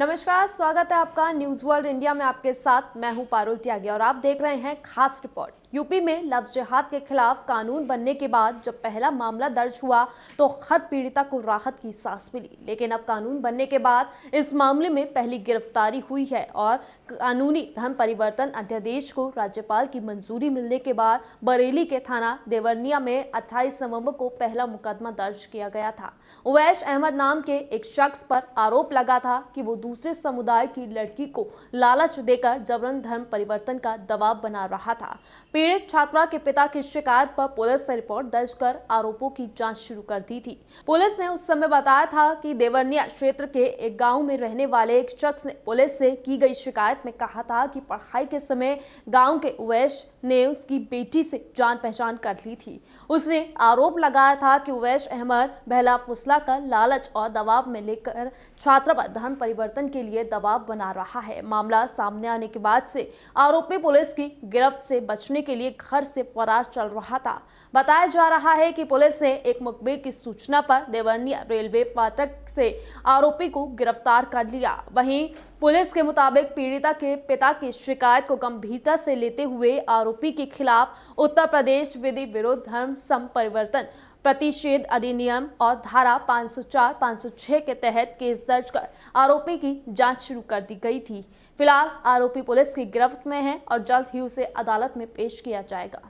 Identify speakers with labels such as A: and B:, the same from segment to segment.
A: नमस्कार स्वागत है आपका न्यूज वर्ल्ड इंडिया में आपके साथ मैं हूं पारुल त्यागी और आप देख रहे हैं खास रिपोर्ट यूपी में लव जिहाद के खिलाफ कानून बनने के बाद जब पहला मामला दर्ज हुआ तो हर पीड़िता को राहत की सांस मिली लेकिन अब कानून बनने के बाद इस मामले में पहली गिरफ्तारी हुई है और कानूनी धर्म परिवर्तन अध्यादेश को राज्यपाल की मंजूरी मिलने के बाद बरेली के थाना देवरनिया में 28 नवंबर को पहला मुकदमा दर्ज किया गया था उवैश अहमद नाम के एक शख्स पर आरोप लगा था कि वो दूसरे समुदाय की लड़की को लालच देकर जबरन धर्म परिवर्तन का दबाव बना रहा था पीड़ित छात्रा के पिता की शिकायत पर पुलिस ने रिपोर्ट दर्ज कर आरोपों की जांच शुरू कर दी थी पुलिस ने उस समय बताया था कि देवनिया क्षेत्र के एक गांव में रहने वाले एक शख्स ने पुलिस से की गई शिकायत में कहा था कि पढ़ाई के समय गाँव के उवैश ने उसकी बेटी से जान पहचान कर ली थी उसने आरोप लगाया था कि उवैश अहमद बहला फुसला का लालच और दबाव में लेकर छात्रा पर धर्म परिवर्तन के लिए दबाव बना रहा है मामला सामने आने के बाद से आरोपी पुलिस की गिरफ्त से बचने के लिए घर से फरार चल रहा था बताया जा रहा है कि पुलिस ने एक मुखबिर की सूचना पर देवनिया रेलवे फाटक से आरोपी को गिरफ्तार कर लिया वहीं पुलिस के मुताबिक पीड़िता के पिता की शिकायत को गंभीरता से लेते हुए आरोपी के खिलाफ उत्तर प्रदेश विधि विरोध धर्म संपरिवर्तन प्रतिषेध अधिनियम और धारा 504, 506 के तहत केस दर्ज कर आरोपी की जांच शुरू कर दी गई थी फिलहाल आरोपी पुलिस की गिरफ्त में है और जल्द ही उसे अदालत में पेश किया जाएगा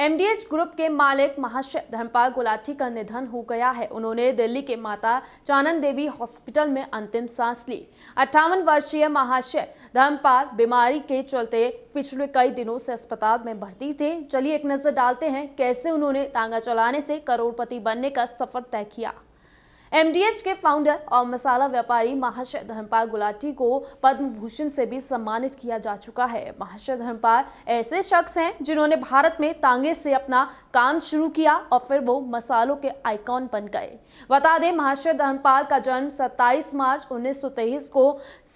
A: एमडीएच ग्रुप के मालिक महाशय धर्मपाल गुलाटी का निधन हो गया है उन्होंने दिल्ली के माता चानन देवी हॉस्पिटल में अंतिम सांस ली अट्ठावन वर्षीय महाशय धर्मपाल बीमारी के चलते पिछले कई दिनों से अस्पताल में भर्ती थे चलिए एक नजर डालते हैं कैसे उन्होंने तांगा चलाने से करोड़पति बनने का सफर तय किया एमडीएच के फाउंडर और मसाला व्यापारी महाशय धर्मपाल गुलाटी को पद्म भूषण से भी सम्मानित किया जा चुका है महाशय धर्मपाल ऐसे शख्स हैं जिन्होंने भारत में तांगे से अपना काम शुरू किया और फिर वो मसालों के आइकॉन बन गए बता दें महाशय धर्मपाल का जन्म 27 मार्च 1923 को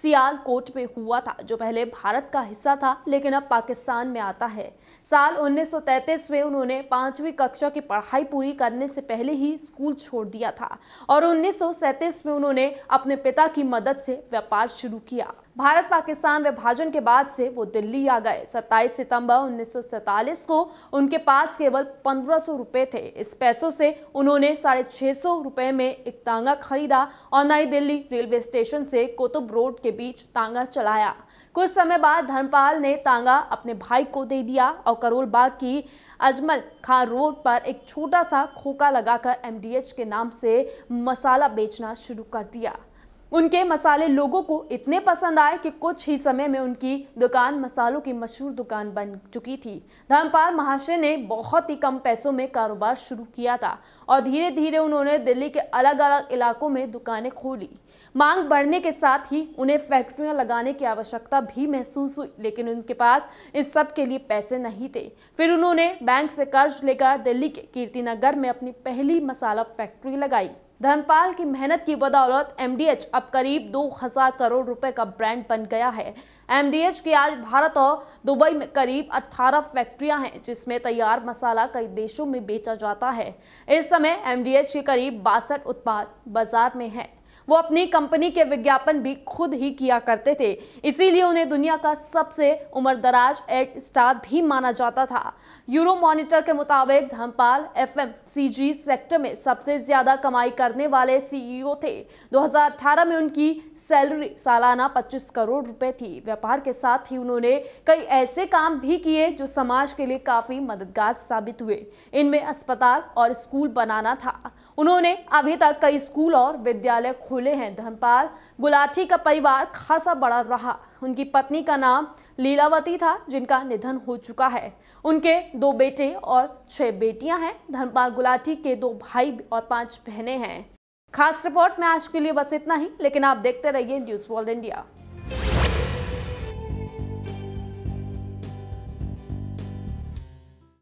A: सियालकोट में हुआ था जो पहले भारत का हिस्सा था लेकिन अब पाकिस्तान में आता है साल उन्नीस में उन्होंने पांचवी कक्षा की पढ़ाई पूरी करने से पहले ही स्कूल छोड़ दिया था और और उन्नीस में उन्होंने अपने पिता की मदद से व्यापार शुरू किया भारत पाकिस्तान विभाजन के बाद से वो दिल्ली आ गए 27 सितंबर उन्नीस को उनके पास केवल पंद्रह सौ रुपये थे इस पैसों से उन्होंने साढ़े छः सौ रुपये में एक तांगा खरीदा और नई दिल्ली रेलवे स्टेशन से कोतुब रोड के बीच तांगा चलाया कुछ समय बाद धर्मपाल ने तांगा अपने भाई को दे दिया और करोल बाग की अजमल खान रोड पर एक छोटा सा खोखा लगाकर एम के नाम से मसाला बेचना शुरू कर दिया उनके मसाले लोगों को इतने पसंद आए कि कुछ ही समय में उनकी दुकान मसालों की मशहूर दुकान बन चुकी थी धर्मपाल महाशय ने बहुत ही कम पैसों में कारोबार शुरू किया था और धीरे धीरे उन्होंने दिल्ली के अलग अलग इलाकों में दुकानें खोली मांग बढ़ने के साथ ही उन्हें फैक्ट्रियां लगाने की आवश्यकता भी महसूस हुई लेकिन उनके पास इस सब के लिए पैसे नहीं थे फिर उन्होंने बैंक से कर्ज लेकर दिल्ली के कीर्तिनगर में अपनी पहली मसाला फैक्ट्री लगाई धर्मपाल की मेहनत की बदौलत एमडीएच अब करीब 2000 करोड़ रुपए का ब्रांड बन गया है एमडीएच की आज भारत और दुबई में करीब 18 फैक्ट्रियां हैं जिसमें तैयार मसाला कई देशों में बेचा जाता है इस समय एमडीएच के करीब बासठ उत्पाद बाजार में हैं वो अपनी कंपनी के विज्ञापन भी खुद ही किया करते थे इसीलिए उन्हें दुनिया का सबसे उम्रदराज एड स्टार भी माना जाता था यूरो मॉनिटर के मुताबिक धर्मपाल एफएमसीजी सेक्टर में सबसे ज़्यादा कमाई करने वाले सीईओ थे 2018 में उनकी सैलरी सालाना 25 करोड़ रुपए थी व्यापार के साथ ही उन्होंने कई ऐसे काम भी किए जो समाज के लिए काफ़ी मददगार साबित हुए इनमें अस्पताल और स्कूल बनाना था उन्होंने अभी तक कई स्कूल और विद्यालय खुद खुले हैं धनपाल गुलाटी का परिवार खासा बड़ा रहा उनकी पत्नी का नाम लीलावती था जिनका निधन हो चुका है उनके दो बेटे और छह बेटियां हैं धनपाल गुलाटी के दो भाई और पांच बहनें हैं खास रिपोर्ट में आज के लिए बस इतना ही लेकिन आप देखते रहिए न्यूज़ वर्ल्ड इंडिया